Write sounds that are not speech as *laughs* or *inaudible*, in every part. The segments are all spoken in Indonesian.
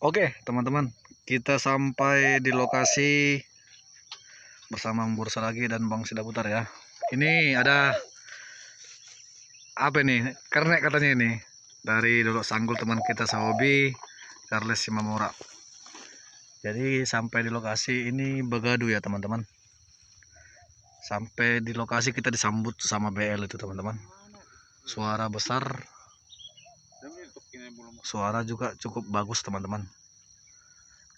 Oke teman-teman kita sampai di lokasi bersama Bursa lagi dan Bang Sidaputar ya ini ada apa nih Karena katanya ini dari dulu sanggul teman kita sehobi Charles Simamura jadi sampai di lokasi ini begadu ya teman-teman sampai di lokasi kita disambut sama BL itu teman-teman suara besar suara juga cukup bagus teman-teman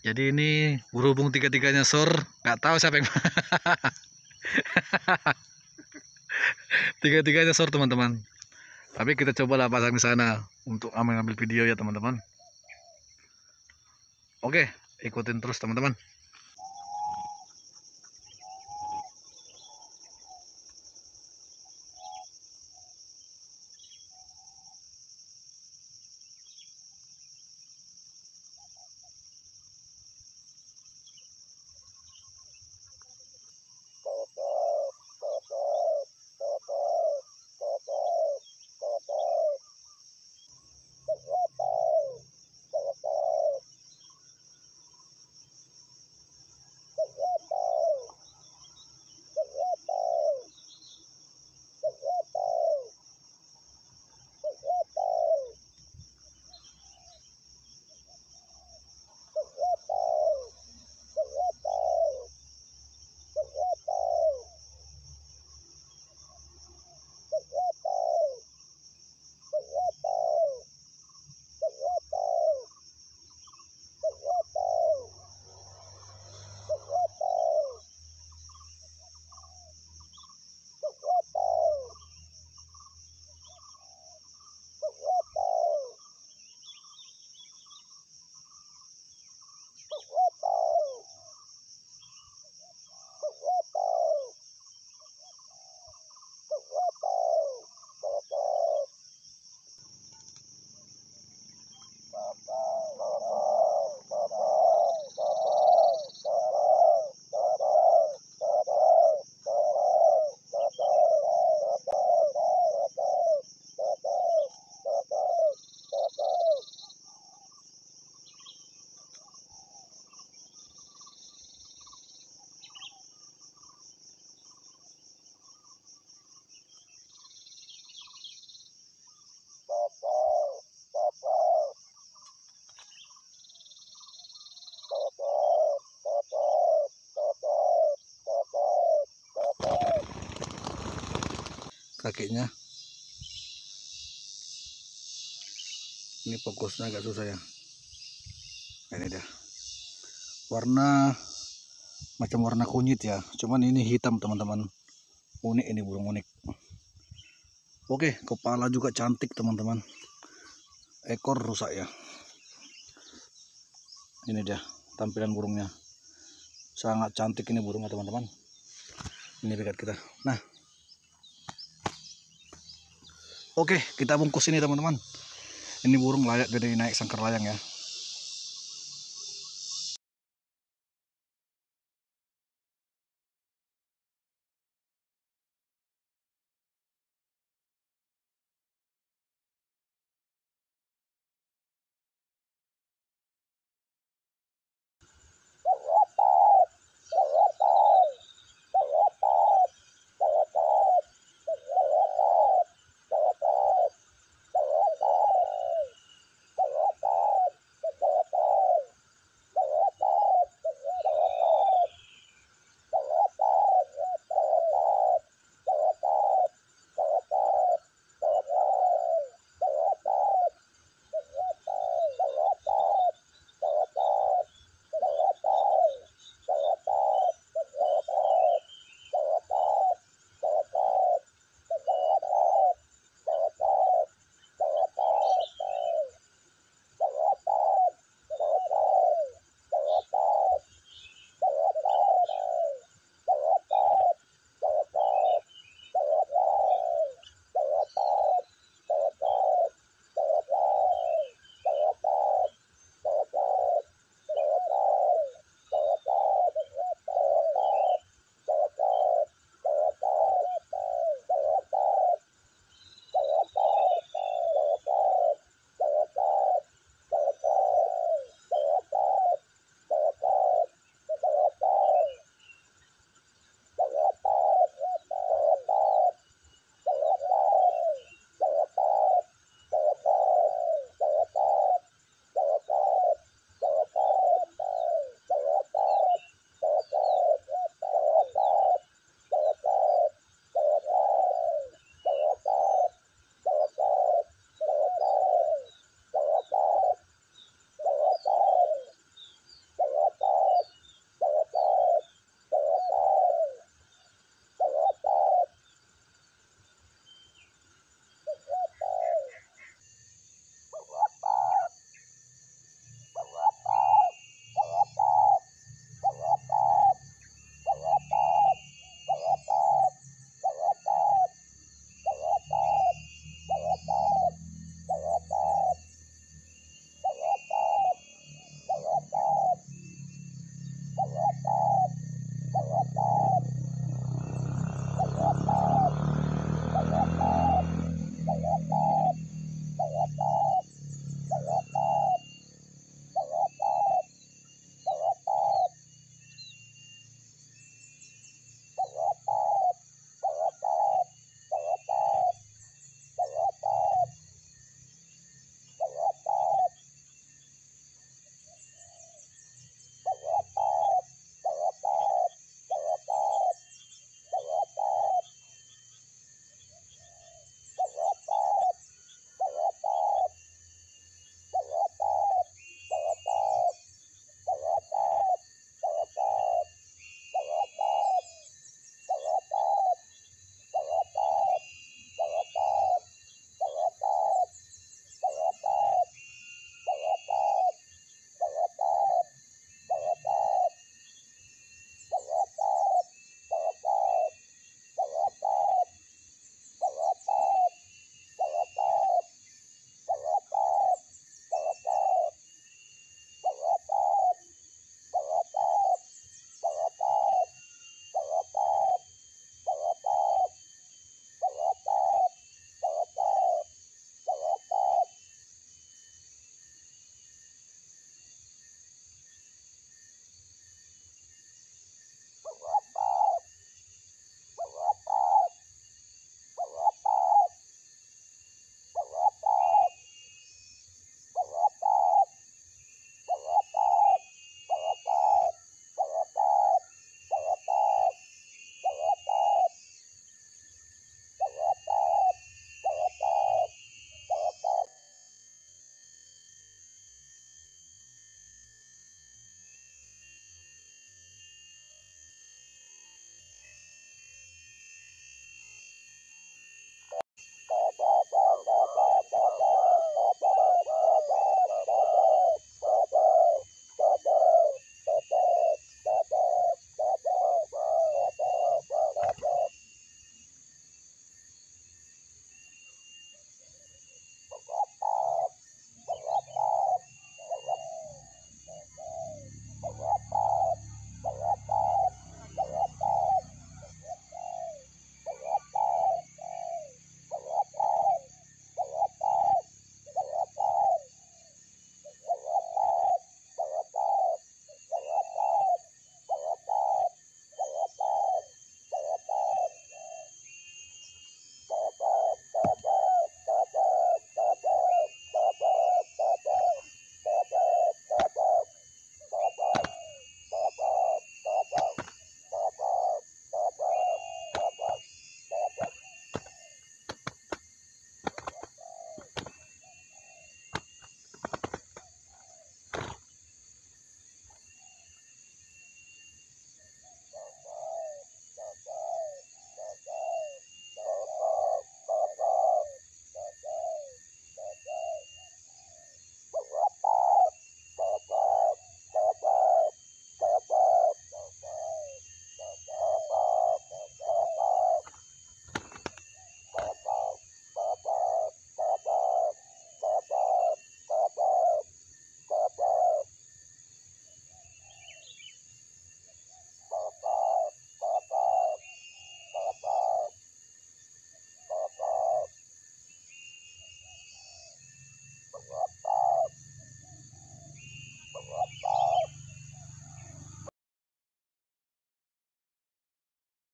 jadi ini berhubung tiga-tiganya sor, nggak tahu siapa yang *laughs* tiga-tiganya sor teman-teman tapi kita cobalah pasang di sana untuk ambil-ambil video ya teman-teman oke ikutin terus teman-teman kakinya ini fokusnya agak susah ya ini dia warna macam warna kunyit ya cuman ini hitam teman-teman unik ini burung unik oke kepala juga cantik teman-teman ekor rusak ya ini dia tampilan burungnya sangat cantik ini burungnya teman-teman ini dekat kita nah Oke, kita bungkus ini teman-teman. Ini burung layak jadi naik sangkar layang ya.